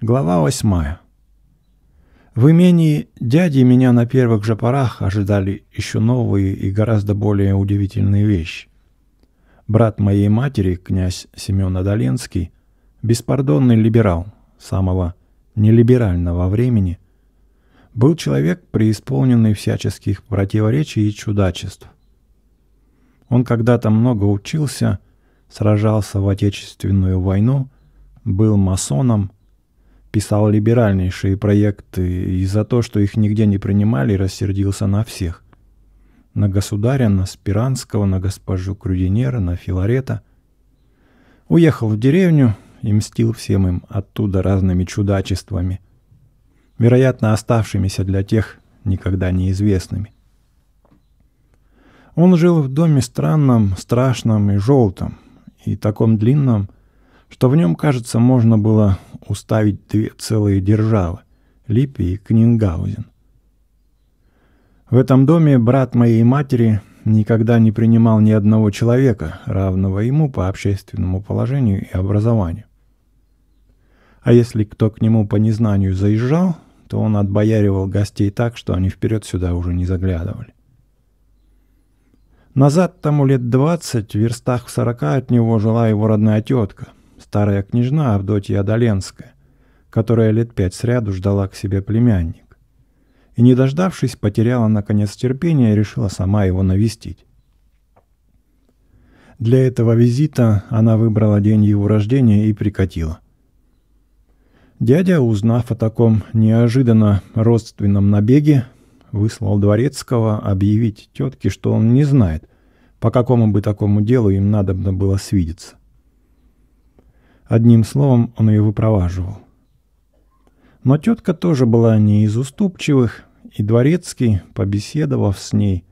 Глава восьмая. В имении дяди меня на первых же порах ожидали еще новые и гораздо более удивительные вещи. Брат моей матери, князь Семен Адаленский, беспардонный либерал самого нелиберального времени, был человек, преисполненный всяческих противоречий и чудачеств. Он когда-то много учился, сражался в Отечественную войну, был масоном – писал либеральнейшие проекты и за то, что их нигде не принимали, рассердился на всех. На государя, на Спиранского, на госпожу Крюдинера, на Филарета. Уехал в деревню и мстил всем им оттуда разными чудачествами, вероятно, оставшимися для тех никогда неизвестными. Он жил в доме странном, страшном и желтом, и таком длинном, что в нем, кажется, можно было уставить две целые державы – Липи и Кнингаузен. В этом доме брат моей матери никогда не принимал ни одного человека, равного ему по общественному положению и образованию. А если кто к нему по незнанию заезжал, то он отбояривал гостей так, что они вперед сюда уже не заглядывали. Назад тому лет двадцать, в верстах в сорока от него жила его родная тетка – старая княжна Авдотья Доленская, которая лет пять сряду ждала к себе племянник. И, не дождавшись, потеряла наконец терпение и решила сама его навестить. Для этого визита она выбрала день его рождения и прикатила. Дядя, узнав о таком неожиданно родственном набеге, выслал Дворецкого объявить тетке, что он не знает, по какому бы такому делу им надобно было свидеться – Одним словом, он ее выпроваживал. Но тетка тоже была не из уступчивых, и Дворецкий, побеседовав с ней,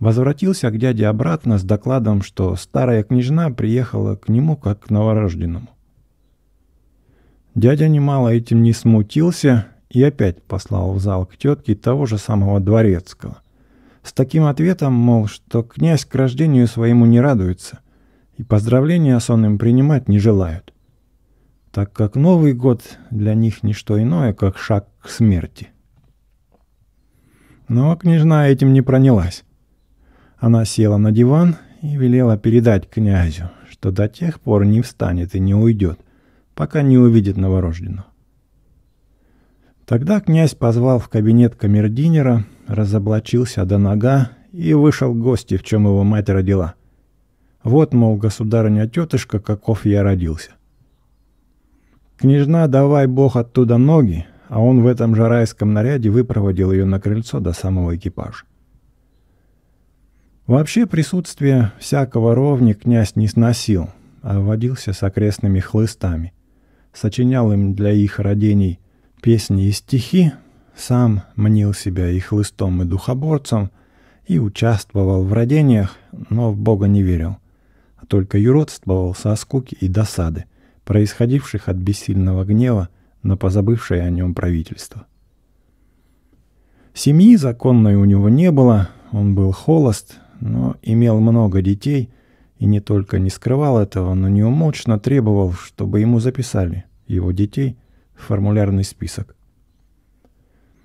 возвратился к дяде обратно с докладом, что старая княжна приехала к нему как к новорожденному. Дядя немало этим не смутился и опять послал в зал к тетке того же самого Дворецкого. С таким ответом, мол, что князь к рождению своему не радуется, и поздравления с он им принимать не желают так как Новый год для них не что иное, как шаг к смерти. Но княжна этим не пронялась. Она села на диван и велела передать князю, что до тех пор не встанет и не уйдет, пока не увидит новорожденного. Тогда князь позвал в кабинет камердинера, разоблачился до нога и вышел к гости, в чем его мать родила. Вот, мол, государыня-тетушка, каков я родился. Княжна, давай бог оттуда ноги, а он в этом же райском наряде выпроводил ее на крыльцо до самого экипажа. Вообще присутствие всякого ровни князь не сносил, а водился с окрестными хлыстами. Сочинял им для их родений песни и стихи, сам мнил себя и хлыстом, и духоборцем, и участвовал в родениях, но в Бога не верил, а только юродствовал со скуки и досады происходивших от бессильного гнева на позабывшее о нем правительство. Семьи законной у него не было, он был холост, но имел много детей и не только не скрывал этого, но неумолчно требовал, чтобы ему записали его детей в формулярный список.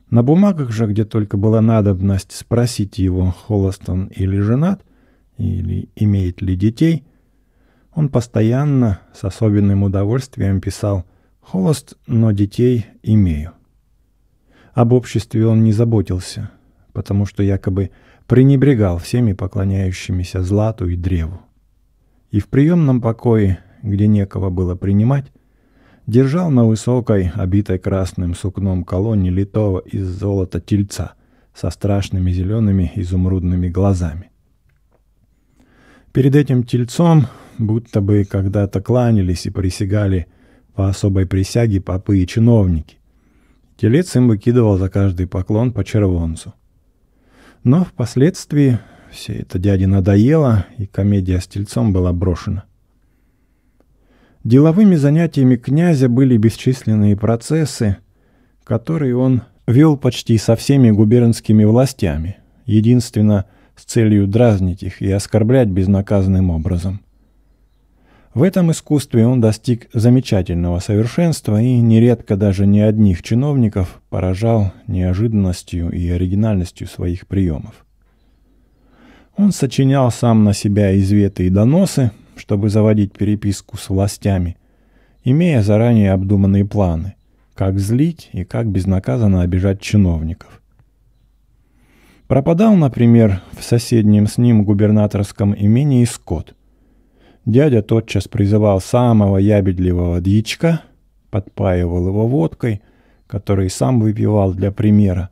На бумагах же, где только была надобность спросить его, холост он или женат, или имеет ли детей – он постоянно, с особенным удовольствием писал «Холост, но детей имею». Об обществе он не заботился, потому что якобы пренебрегал всеми поклоняющимися злату и древу. И в приемном покое, где некого было принимать, держал на высокой, обитой красным сукном колонне литого из золота тельца со страшными зелеными изумрудными глазами. Перед этим тельцом будто бы когда-то кланялись и присягали по особой присяге попы и чиновники. Телец им выкидывал за каждый поклон по червонцу. Но впоследствии все это дяде надоело, и комедия с тельцом была брошена. Деловыми занятиями князя были бесчисленные процессы, которые он вел почти со всеми губернскими властями, единственно с целью дразнить их и оскорблять безнаказанным образом. В этом искусстве он достиг замечательного совершенства и нередко даже не одних чиновников поражал неожиданностью и оригинальностью своих приемов. Он сочинял сам на себя изветы и доносы, чтобы заводить переписку с властями, имея заранее обдуманные планы, как злить и как безнаказанно обижать чиновников. Пропадал, например, в соседнем с ним губернаторском имении Скотт, Дядя тотчас призывал самого ябедливого дьячка, подпаивал его водкой, который сам выпивал для примера.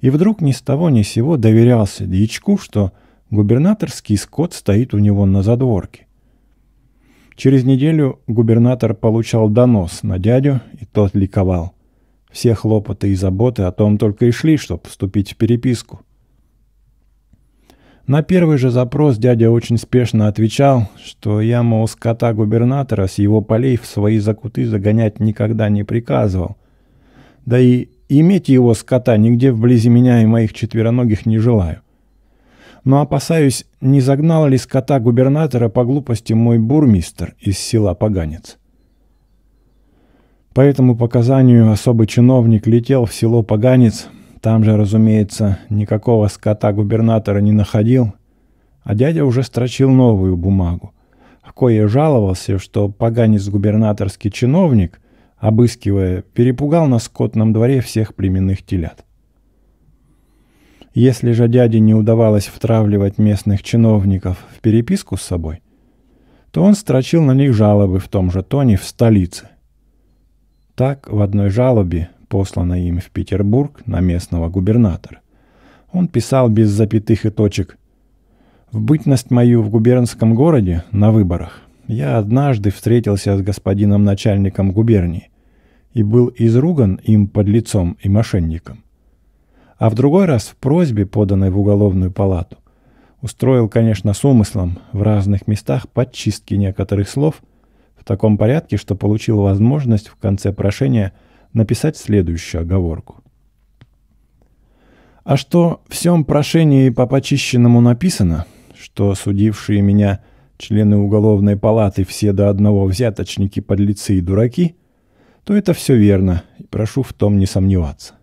И вдруг ни с того ни с сего доверялся дьячку, что губернаторский скот стоит у него на задворке. Через неделю губернатор получал донос на дядю, и тот ликовал. Все хлопоты и заботы о том только и шли, чтобы вступить в переписку – на первый же запрос дядя очень спешно отвечал, что я, мол, скота губернатора с его полей в свои закуты загонять никогда не приказывал. Да и иметь его скота нигде вблизи меня и моих четвероногих не желаю. Но опасаюсь, не загнал ли скота губернатора по глупости мой бурмистр из села Поганец. По этому показанию особый чиновник летел в село Поганец, там же, разумеется, никакого скота губернатора не находил, а дядя уже строчил новую бумагу. В Кое жаловался, что поганец губернаторский чиновник, обыскивая, перепугал на скотном дворе всех племенных телят. Если же дяде не удавалось втравливать местных чиновников в переписку с собой, то он строчил на них жалобы в том же тоне в столице. Так в одной жалобе посланное им в Петербург на местного губернатора. Он писал без запятых и точек. «В бытность мою в губернском городе на выборах я однажды встретился с господином начальником губернии и был изруган им под лицом и мошенником. А в другой раз в просьбе, поданной в уголовную палату, устроил, конечно, с умыслом в разных местах подчистки некоторых слов в таком порядке, что получил возможность в конце прошения – написать следующую оговорку. А что в всем прошении по почищенному написано, что судившие меня члены уголовной палаты все до одного взяточники, подлецы и дураки, то это все верно, и прошу в том не сомневаться.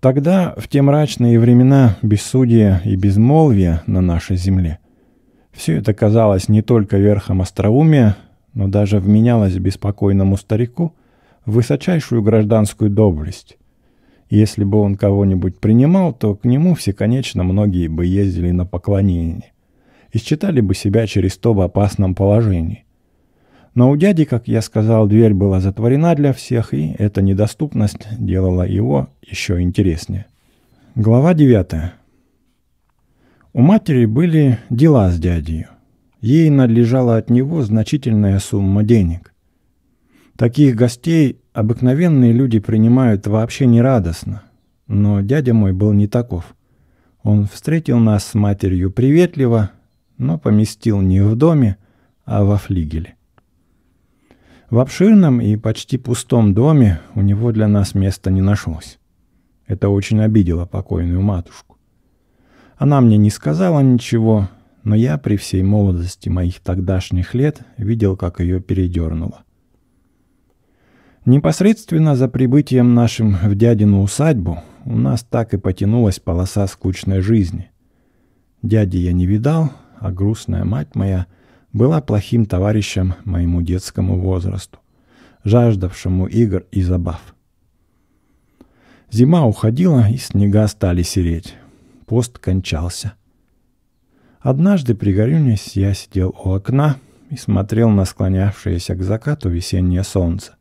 Тогда, в те мрачные времена бессудия и безмолвия на нашей земле, все это казалось не только верхом остроумия, но даже вменялось беспокойному старику высочайшую гражданскую доблесть. Если бы он кого-нибудь принимал, то к нему всеконечно многие бы ездили на поклонение и считали бы себя через то в опасном положении. Но у дяди, как я сказал, дверь была затворена для всех, и эта недоступность делала его еще интереснее. Глава 9. У матери были дела с дядей. Ей надлежала от него значительная сумма денег. Таких гостей обыкновенные люди принимают вообще нерадостно. Но дядя мой был не таков. Он встретил нас с матерью приветливо, но поместил не в доме, а во флигеле. В обширном и почти пустом доме у него для нас места не нашлось. Это очень обидело покойную матушку. Она мне не сказала ничего, но я при всей молодости моих тогдашних лет видел, как ее передернуло. Непосредственно за прибытием нашим в дядину усадьбу у нас так и потянулась полоса скучной жизни. Дяди я не видал, а грустная мать моя была плохим товарищем моему детскому возрасту, жаждавшему игр и забав. Зима уходила, и снега стали сереть. Пост кончался – Однажды пригорюнясь, я сидел у окна и смотрел на склонявшееся к закату весеннее солнце.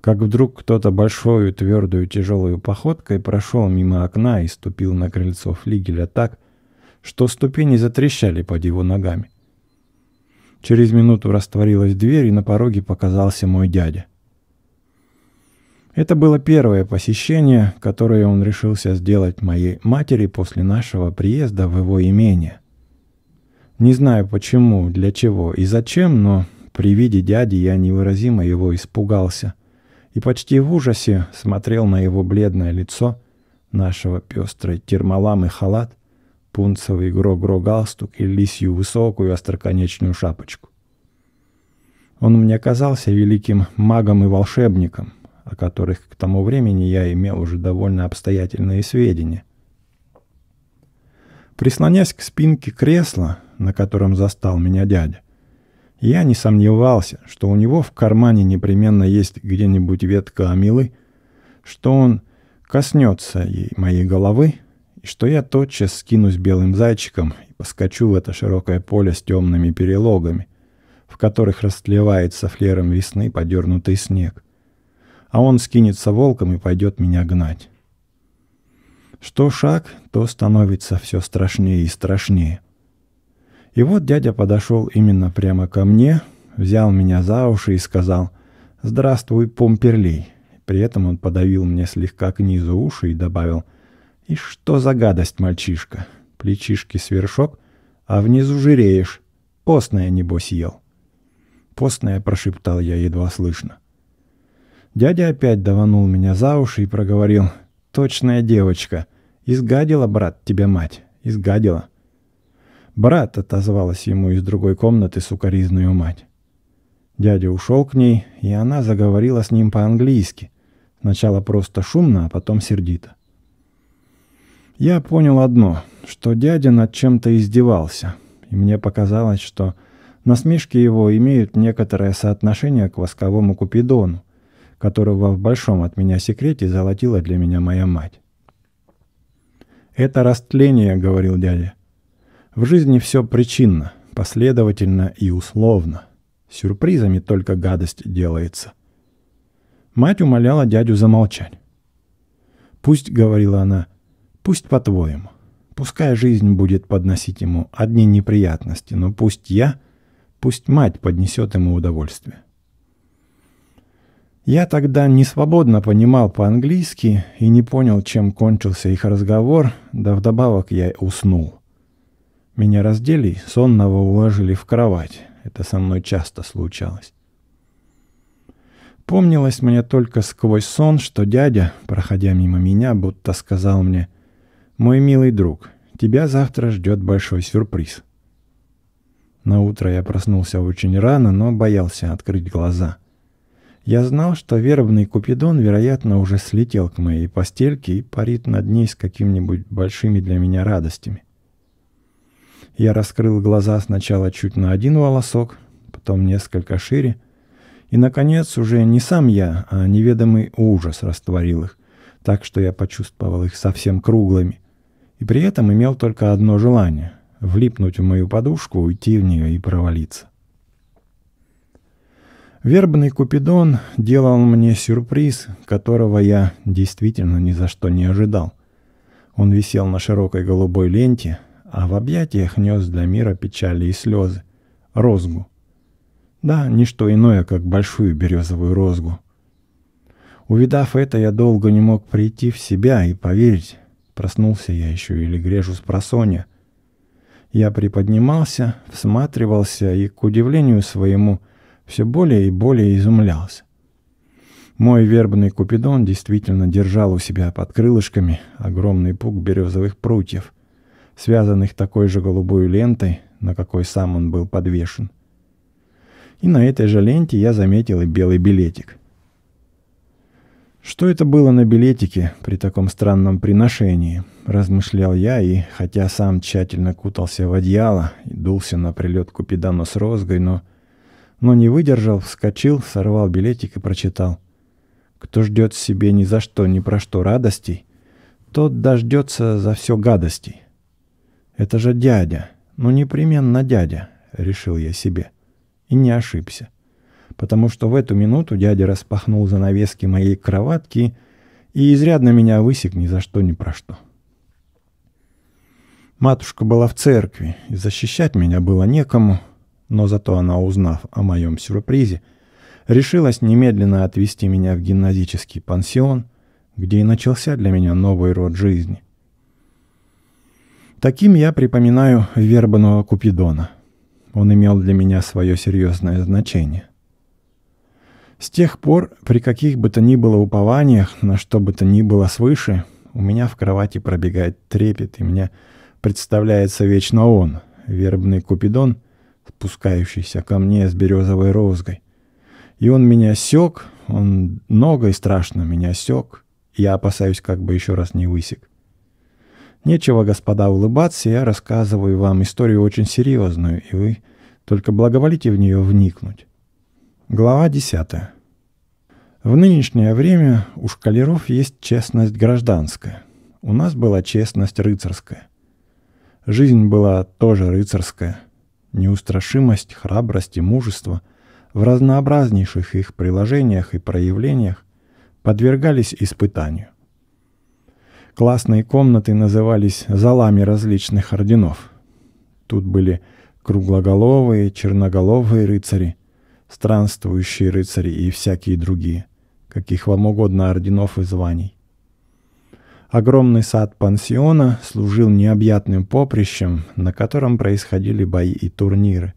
Как вдруг кто-то большой, твердую, тяжелую походкой прошел мимо окна и ступил на крыльцо флигеля так, что ступени затрещали под его ногами. Через минуту растворилась дверь, и на пороге показался мой дядя. Это было первое посещение, которое он решился сделать моей матери после нашего приезда в его имение – не знаю почему, для чего и зачем, но при виде дяди я невыразимо его испугался и почти в ужасе смотрел на его бледное лицо, нашего пестрой термолам и халат, пунцовый гро-гро галстук и лисью высокую остроконечную шапочку. Он мне казался великим магом и волшебником, о которых к тому времени я имел уже довольно обстоятельные сведения. Прислонясь к спинке кресла, на котором застал меня дядя. Я не сомневался, что у него в кармане непременно есть где-нибудь ветка амилы, что он коснется ей моей головы, и что я тотчас скинусь белым зайчиком и поскочу в это широкое поле с темными перелогами, в которых растлевается флером весны подернутый снег. А он скинется волком и пойдет меня гнать. Что шаг, то становится все страшнее и страшнее — и вот дядя подошел именно прямо ко мне, взял меня за уши и сказал «Здравствуй, Помперлей». При этом он подавил мне слегка к низу уши и добавил «И что за гадость, мальчишка? Плечишки свершок, а внизу жиреешь. Постное, небось, ел». «Постное», — прошептал я едва слышно. Дядя опять даванул меня за уши и проговорил «Точная девочка. Изгадила, брат, тебя мать, изгадила». «Брат!» — отозвалась ему из другой комнаты сукоризную мать. Дядя ушел к ней, и она заговорила с ним по-английски. Сначала просто шумно, а потом сердито. Я понял одно, что дядя над чем-то издевался, и мне показалось, что насмешки его имеют некоторое соотношение к восковому Купидону, которого в большом от меня секрете золотила для меня моя мать. «Это растление», — говорил дядя. В жизни все причинно, последовательно и условно. Сюрпризами только гадость делается. Мать умоляла дядю замолчать. «Пусть, — говорила она, — пусть по-твоему. Пускай жизнь будет подносить ему одни неприятности, но пусть я, пусть мать поднесет ему удовольствие». Я тогда не свободно понимал по-английски и не понял, чем кончился их разговор, да вдобавок я уснул. Меня раздели сонного уложили в кровать. Это со мной часто случалось. Помнилось мне только сквозь сон, что дядя, проходя мимо меня, будто сказал мне «Мой милый друг, тебя завтра ждет большой сюрприз». На утро я проснулся очень рано, но боялся открыть глаза. Я знал, что вербный Купидон, вероятно, уже слетел к моей постельке и парит над ней с какими-нибудь большими для меня радостями. Я раскрыл глаза сначала чуть на один волосок, потом несколько шире. И, наконец, уже не сам я, а неведомый ужас растворил их, так что я почувствовал их совсем круглыми. И при этом имел только одно желание — влипнуть в мою подушку, уйти в нее и провалиться. Вербный Купидон делал мне сюрприз, которого я действительно ни за что не ожидал. Он висел на широкой голубой ленте — а в объятиях нес для мира печали и слезы. Розгу. Да, ничто иное, как большую березовую розгу. Увидав это, я долго не мог прийти в себя и поверить. Проснулся я еще или грежу с просонья. Я приподнимался, всматривался и, к удивлению своему, все более и более изумлялся. Мой вербный купидон действительно держал у себя под крылышками огромный пук березовых прутьев — связанных такой же голубой лентой, на какой сам он был подвешен. И на этой же ленте я заметил и белый билетик. «Что это было на билетике при таком странном приношении?» – размышлял я, и, хотя сам тщательно кутался в одеяло и дулся на прилет Купидону с розгой, но, но не выдержал, вскочил, сорвал билетик и прочитал. «Кто ждет себе ни за что, ни про что радостей, тот дождется за все гадостей». Это же дядя. Ну, непременно дядя, решил я себе. И не ошибся. Потому что в эту минуту дядя распахнул занавески моей кроватки и изрядно меня высек ни за что, ни про что. Матушка была в церкви, и защищать меня было некому, но зато она, узнав о моем сюрпризе, решилась немедленно отвезти меня в гимназический пансион, где и начался для меня новый род жизни – Таким я припоминаю вербаного Купидона. Он имел для меня свое серьезное значение. С тех пор, при каких бы то ни было упованиях, на что бы то ни было свыше, у меня в кровати пробегает трепет, и мне представляется вечно он, вербный Купидон, спускающийся ко мне с березовой розгой. И он меня сёк, он много и страшно меня сёк, я опасаюсь, как бы еще раз не высек. Нечего, господа, улыбаться, я рассказываю вам историю очень серьезную, и вы только благоволите в нее вникнуть. Глава 10. В нынешнее время у шкалеров есть честность гражданская. У нас была честность рыцарская. Жизнь была тоже рыцарская. Неустрашимость, храбрость и мужество в разнообразнейших их приложениях и проявлениях подвергались испытанию – Классные комнаты назывались залами различных орденов. Тут были круглоголовые, черноголовые рыцари, странствующие рыцари и всякие другие, каких вам угодно орденов и званий. Огромный сад пансиона служил необъятным поприщем, на котором происходили бои и турниры.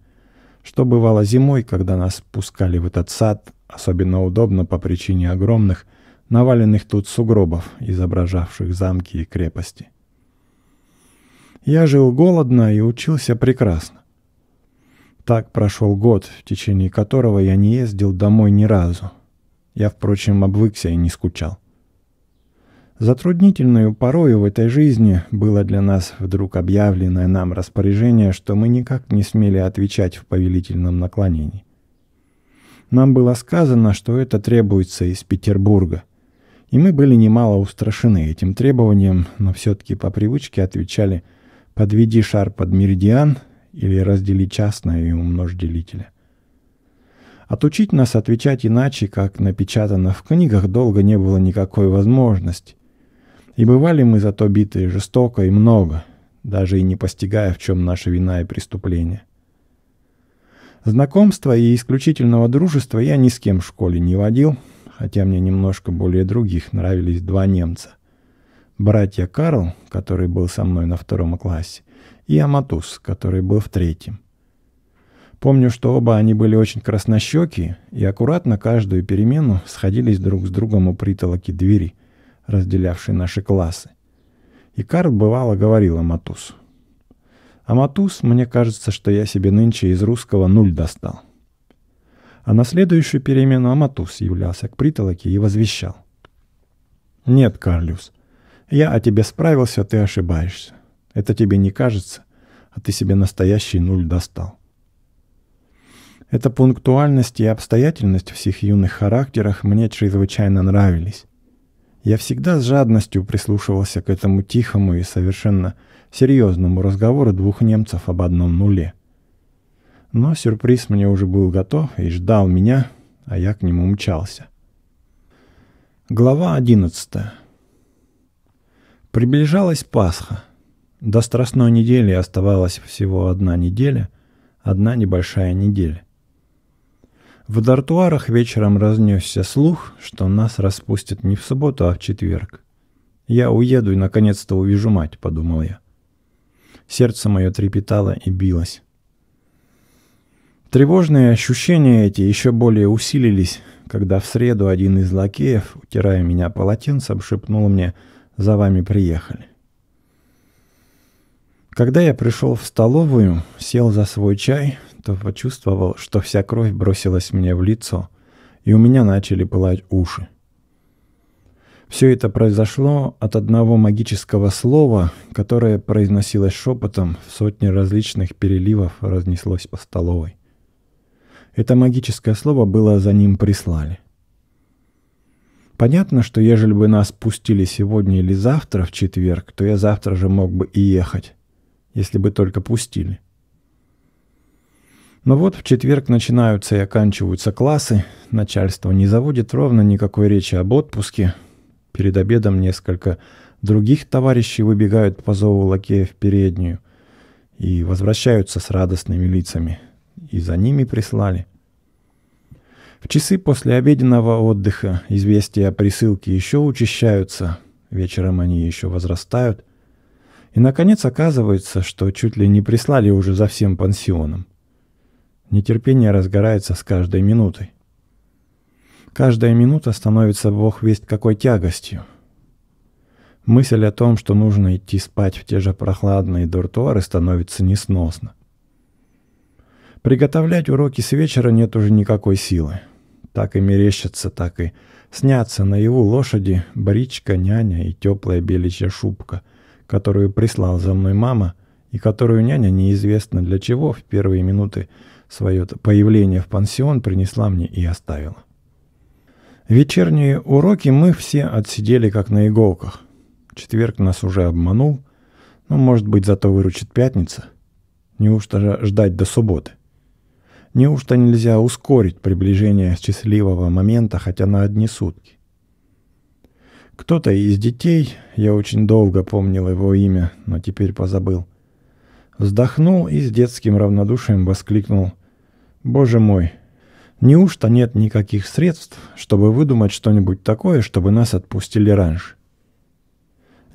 Что бывало зимой, когда нас пускали в этот сад, особенно удобно по причине огромных, наваленных тут сугробов, изображавших замки и крепости. Я жил голодно и учился прекрасно. Так прошел год, в течение которого я не ездил домой ни разу. Я, впрочем, обвыкся и не скучал. Затруднительную порою в этой жизни было для нас вдруг объявленное нам распоряжение, что мы никак не смели отвечать в повелительном наклонении. Нам было сказано, что это требуется из Петербурга – и мы были немало устрашены этим требованием, но все-таки по привычке отвечали «подведи шар под меридиан» или «раздели частное и умножь делителя». Отучить нас отвечать иначе, как напечатано в книгах, долго не было никакой возможности. И бывали мы зато биты жестоко и много, даже и не постигая, в чем наша вина и преступление. Знакомства и исключительного дружества я ни с кем в школе не водил – хотя мне немножко более других нравились два немца. Братья Карл, который был со мной на втором классе, и Аматус, который был в третьем. Помню, что оба они были очень краснощеки и аккуратно каждую перемену сходились друг с другом у притолоки двери, разделявшей наши классы. И Карл бывало говорил Аматусу. «Аматус, мне кажется, что я себе нынче из русского нуль достал». А на следующую перемену Аматус являлся к притолоке и возвещал. «Нет, Карлюс, я о тебе справился, ты ошибаешься. Это тебе не кажется, а ты себе настоящий нуль достал». Эта пунктуальность и обстоятельность в всех юных характерах мне чрезвычайно нравились. Я всегда с жадностью прислушивался к этому тихому и совершенно серьезному разговору двух немцев об одном нуле – но сюрприз мне уже был готов и ждал меня, а я к нему мчался. Глава 11 Приближалась Пасха. До Страстной недели оставалась всего одна неделя, одна небольшая неделя. В дартуарах вечером разнесся слух, что нас распустят не в субботу, а в четверг. «Я уеду и наконец-то увижу мать», — подумал я. Сердце мое трепетало и билось. Тревожные ощущения эти еще более усилились, когда в среду один из лакеев, утирая меня полотенцем, шепнул мне «За вами приехали». Когда я пришел в столовую, сел за свой чай, то почувствовал, что вся кровь бросилась мне в лицо, и у меня начали пылать уши. Все это произошло от одного магического слова, которое произносилось шепотом в сотне различных переливов разнеслось по столовой. Это магическое слово было за ним прислали. Понятно, что ежели бы нас пустили сегодня или завтра в четверг, то я завтра же мог бы и ехать, если бы только пустили. Но вот в четверг начинаются и оканчиваются классы, начальство не заводит ровно никакой речи об отпуске. Перед обедом несколько других товарищей выбегают по зову лакея в переднюю и возвращаются с радостными лицами – и за ними прислали. В часы после обеденного отдыха известия о присылке еще учащаются, вечером они еще возрастают. И, наконец, оказывается, что чуть ли не прислали уже за всем пансионом. Нетерпение разгорается с каждой минутой. Каждая минута становится бог весть какой тягостью. Мысль о том, что нужно идти спать в те же прохладные дуртуары, становится несносна. Приготовлять уроки с вечера нет уже никакой силы. Так и мерещатся, так и снятся наяву лошади, бричка, няня и теплая беличья шубка, которую прислал за мной мама, и которую няня неизвестно для чего в первые минуты свое появление в пансион принесла мне и оставила. Вечерние уроки мы все отсидели как на иголках. Четверг нас уже обманул, но, ну, может быть, зато выручит пятница. Неужто же ждать до субботы? Неужто нельзя ускорить приближение счастливого момента хотя на одни сутки? Кто-то из детей, я очень долго помнил его имя, но теперь позабыл, вздохнул и с детским равнодушием воскликнул «Боже мой, неужто нет никаких средств, чтобы выдумать что-нибудь такое, чтобы нас отпустили раньше?»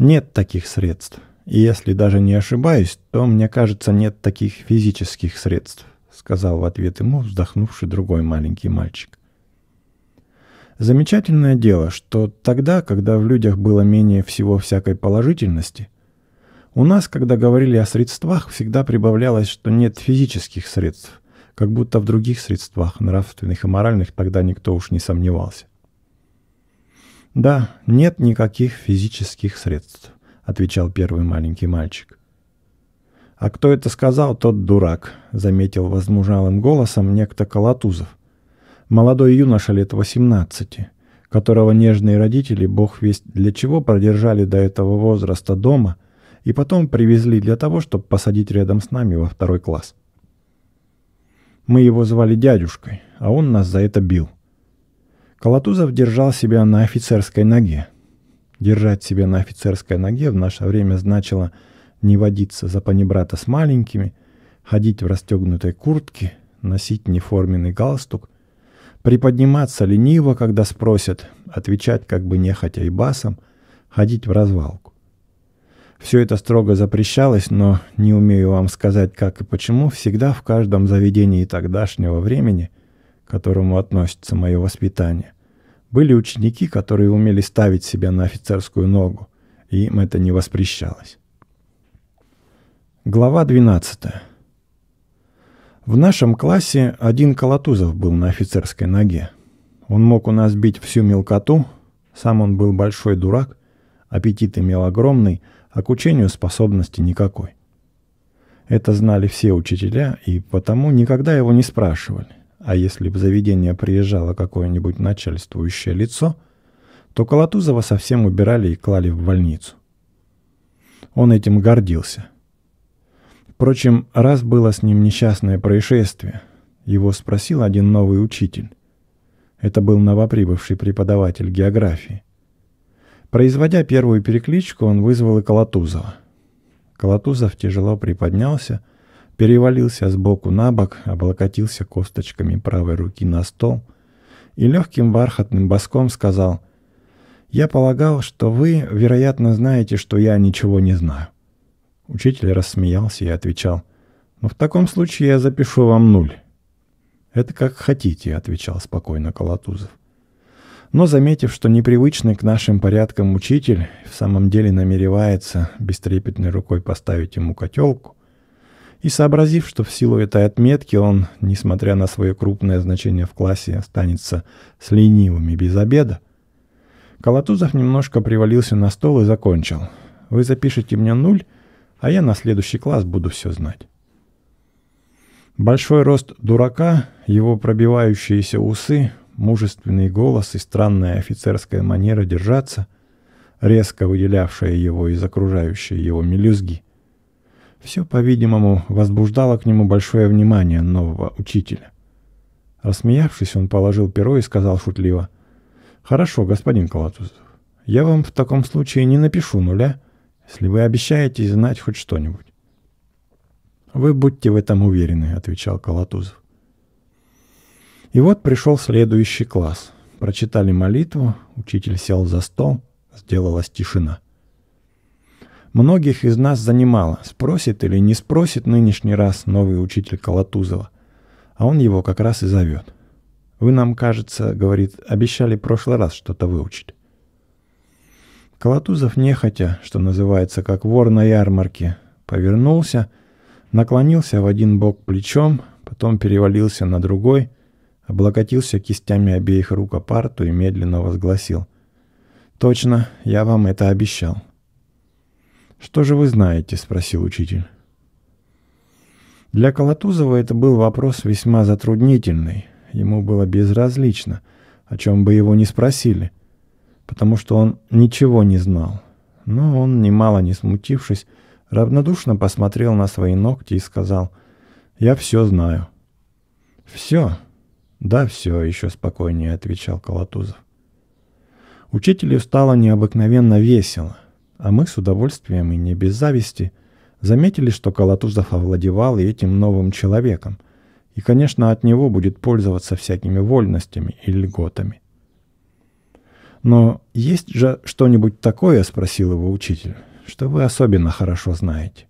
Нет таких средств, и если даже не ошибаюсь, то, мне кажется, нет таких физических средств сказал в ответ ему вздохнувший другой маленький мальчик. Замечательное дело, что тогда, когда в людях было менее всего всякой положительности, у нас, когда говорили о средствах, всегда прибавлялось, что нет физических средств, как будто в других средствах, нравственных и моральных, тогда никто уж не сомневался. «Да, нет никаких физических средств», — отвечал первый маленький мальчик. «А кто это сказал, тот дурак», — заметил возмужалым голосом некто Колотузов. Молодой юноша лет 18, которого нежные родители, бог весть для чего, продержали до этого возраста дома и потом привезли для того, чтобы посадить рядом с нами во второй класс. Мы его звали дядюшкой, а он нас за это бил. Колотузов держал себя на офицерской ноге. Держать себя на офицерской ноге в наше время значило – не водиться за панибрата с маленькими, ходить в расстегнутой куртке, носить неформенный галстук, приподниматься лениво, когда спросят, отвечать как бы нехотя и басом, ходить в развалку. Все это строго запрещалось, но не умею вам сказать, как и почему, всегда в каждом заведении тогдашнего времени, к которому относится мое воспитание, были ученики, которые умели ставить себя на офицерскую ногу, и им это не воспрещалось. Глава 12. В нашем классе один Колотузов был на офицерской ноге. Он мог у нас бить всю мелкоту, сам он был большой дурак, аппетит имел огромный, а к учению способности никакой. Это знали все учителя, и потому никогда его не спрашивали. А если в заведение приезжало какое-нибудь начальствующее лицо, то Колотузова совсем убирали и клали в больницу. Он этим гордился – Впрочем, раз было с ним несчастное происшествие, его спросил один новый учитель. Это был новоприбывший преподаватель географии. Производя первую перекличку, он вызвал и Колотузова. Колотузов тяжело приподнялся, перевалился с боку на бок, облокотился косточками правой руки на стол и легким бархатным боском сказал «Я полагал, что вы, вероятно, знаете, что я ничего не знаю. Учитель рассмеялся и отвечал. «Ну, в таком случае я запишу вам нуль». «Это как хотите», — отвечал спокойно Колотузов. Но, заметив, что непривычный к нашим порядкам учитель в самом деле намеревается бестрепетной рукой поставить ему котелку, и сообразив, что в силу этой отметки он, несмотря на свое крупное значение в классе, останется с ленивыми без обеда, Колотузов немножко привалился на стол и закончил. «Вы запишите мне нуль, а я на следующий класс буду все знать. Большой рост дурака, его пробивающиеся усы, мужественный голос и странная офицерская манера держаться, резко выделявшая его из окружающей его мелюзги, все, по-видимому, возбуждало к нему большое внимание нового учителя. Рассмеявшись, он положил перо и сказал шутливо, «Хорошо, господин Колотузов, я вам в таком случае не напишу нуля, — если вы обещаете знать хоть что-нибудь. «Вы будьте в этом уверены», — отвечал Колотузов. И вот пришел следующий класс. Прочитали молитву, учитель сел за стол, сделалась тишина. Многих из нас занимало, спросит или не спросит нынешний раз новый учитель Колотузова, а он его как раз и зовет. «Вы нам, кажется, — говорит, — обещали прошлый раз что-то выучить». Колотузов нехотя, что называется, как вор на ярмарке, повернулся, наклонился в один бок плечом, потом перевалился на другой, облокотился кистями обеих рук о парту и медленно возгласил. «Точно, я вам это обещал». «Что же вы знаете?» — спросил учитель. Для Колотузова это был вопрос весьма затруднительный. Ему было безразлично, о чем бы его ни спросили потому что он ничего не знал. Но он, немало не смутившись, равнодушно посмотрел на свои ногти и сказал «Я все знаю». «Все?» «Да, все», — еще спокойнее отвечал Колотузов. Учителю стало необыкновенно весело, а мы с удовольствием и не без зависти заметили, что Колотузов овладевал и этим новым человеком, и, конечно, от него будет пользоваться всякими вольностями и льготами. Но есть же что-нибудь такое, спросил его учитель, что вы особенно хорошо знаете?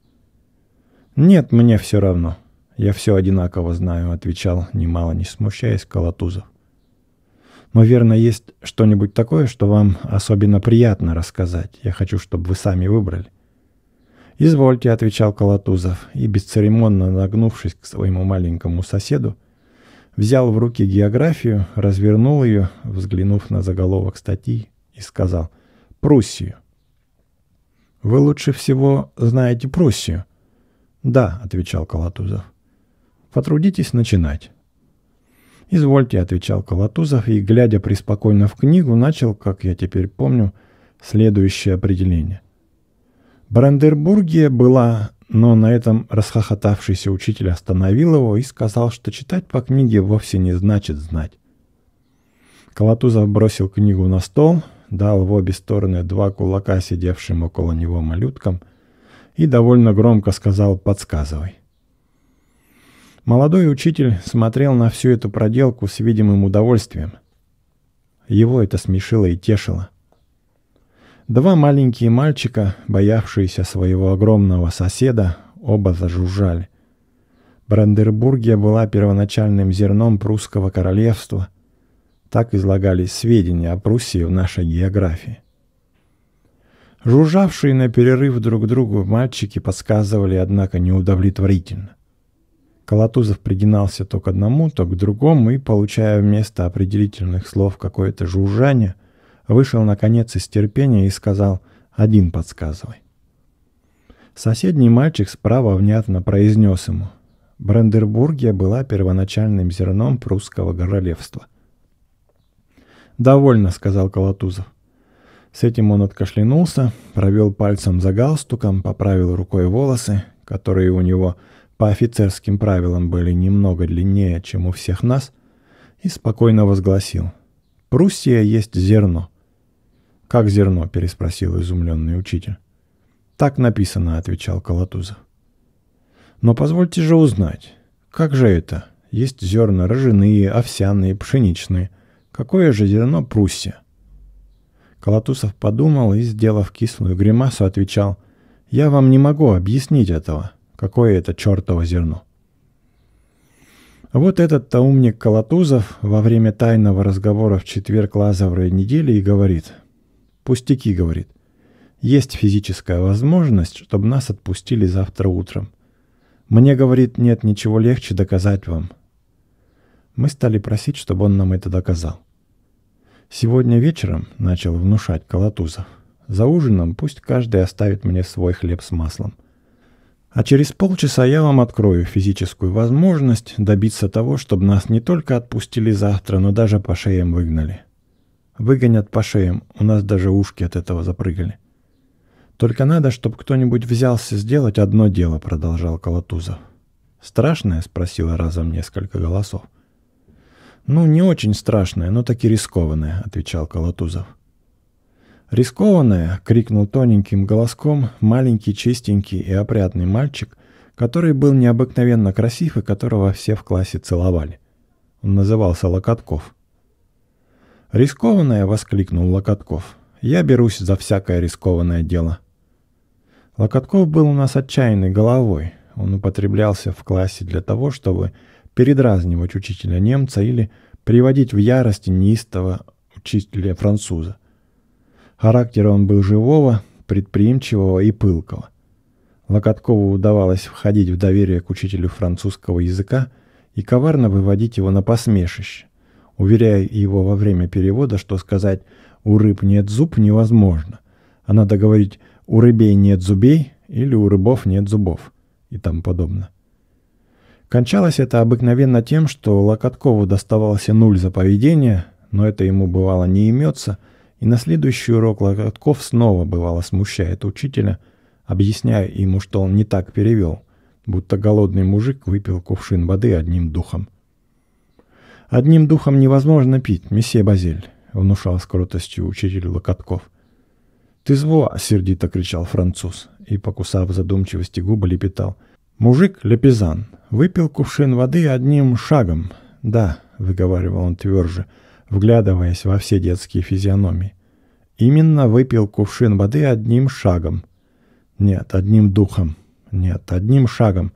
Нет, мне все равно. Я все одинаково знаю, отвечал, немало не смущаясь, Колотузов. Но верно, есть что-нибудь такое, что вам особенно приятно рассказать. Я хочу, чтобы вы сами выбрали. «Извольте», — отвечал Колотузов, и, бесцеремонно нагнувшись к своему маленькому соседу, — взял в руки географию, развернул ее, взглянув на заголовок статьи, и сказал «Пруссию». «Вы лучше всего знаете Пруссию?» «Да», — отвечал Колотузов. «Потрудитесь начинать». «Извольте», — отвечал Колотузов, и, глядя преспокойно в книгу, начал, как я теперь помню, следующее определение. Брандербургия была но на этом расхохотавшийся учитель остановил его и сказал, что читать по книге вовсе не значит знать. Колотузов бросил книгу на стол, дал в обе стороны два кулака сидевшим около него малюткам и довольно громко сказал «подсказывай». Молодой учитель смотрел на всю эту проделку с видимым удовольствием. Его это смешило и тешило – Два маленькие мальчика, боявшиеся своего огромного соседа, оба зажужжали. Брандербургия была первоначальным зерном прусского королевства. Так излагались сведения о Пруссии в нашей географии. Жужжавшие на перерыв друг другу мальчики подсказывали, однако, неудовлетворительно. Колотузов пригинался то к одному, то к другому и, получая вместо определительных слов какое-то жужжание – вышел наконец из терпения и сказал «Один подсказывай». Соседний мальчик справа внятно произнес ему «Брандербургия была первоначальным зерном прусского королевства». «Довольно», — сказал Колотузов. С этим он откашлянулся, провел пальцем за галстуком, поправил рукой волосы, которые у него по офицерским правилам были немного длиннее, чем у всех нас, и спокойно возгласил. «Пруссия есть зерно. «Как зерно?» – переспросил изумленный учитель. «Так написано», – отвечал Калатузов. «Но позвольте же узнать, как же это? Есть зерна ржаные, овсяные, пшеничные. Какое же зерно Пруссия?» Колотусов подумал и, сделав кислую гримасу, отвечал, «Я вам не могу объяснить этого, какое это чертово зерно». Вот этот-то умник Колотузов во время тайного разговора в четверг Лазовой недели и говорит – «Пустяки», — говорит. «Есть физическая возможность, чтобы нас отпустили завтра утром. Мне, — говорит, — нет ничего легче доказать вам». Мы стали просить, чтобы он нам это доказал. «Сегодня вечером», — начал внушать Колотузов, — «за ужином пусть каждый оставит мне свой хлеб с маслом». А через полчаса я вам открою физическую возможность добиться того, чтобы нас не только отпустили завтра, но даже по шеям выгнали. Выгонят по шеям, у нас даже ушки от этого запрыгали. Только надо, чтобы кто-нибудь взялся сделать одно дело, продолжал Колотузов. Страшное? спросила разом несколько голосов. Ну, не очень страшное, но таки рискованное, отвечал Колотузов. Рискованное, крикнул тоненьким голоском маленький, чистенький и опрятный мальчик, который был необыкновенно красив и которого все в классе целовали. Он назывался Локотков – «Рискованное!» — воскликнул Локотков. «Я берусь за всякое рискованное дело». Локотков был у нас отчаянный головой. Он употреблялся в классе для того, чтобы передразнивать учителя немца или приводить в ярость неистого учителя француза. Характера он был живого, предприимчивого и пылкого. Локоткову удавалось входить в доверие к учителю французского языка и коварно выводить его на посмешище уверяя его во время перевода, что сказать «у рыб нет зуб» невозможно, а надо говорить «у рыбей нет зубей» или «у рыбов нет зубов» и тому подобное. Кончалось это обыкновенно тем, что Локоткову доставался нуль за поведение, но это ему бывало не имется, и на следующий урок Локотков снова бывало смущает учителя, объясняя ему, что он не так перевел, будто голодный мужик выпил кувшин воды одним духом – «Одним духом невозможно пить, месье Базель», — внушал с кротостью учитель Локотков. «Ты зво!» — сердито кричал француз и, покусав задумчивости губы, лепетал. «Мужик Лепизан Выпил кувшин воды одним шагом. Да», — выговаривал он тверже, вглядываясь во все детские физиономии. «Именно выпил кувшин воды одним шагом. Нет, одним духом. Нет, одним шагом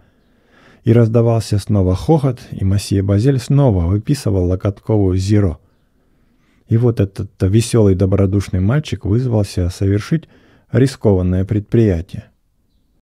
и раздавался снова хохот, и Масье Базель снова выписывал Локоткову зиро. И вот этот веселый добродушный мальчик вызвался совершить рискованное предприятие.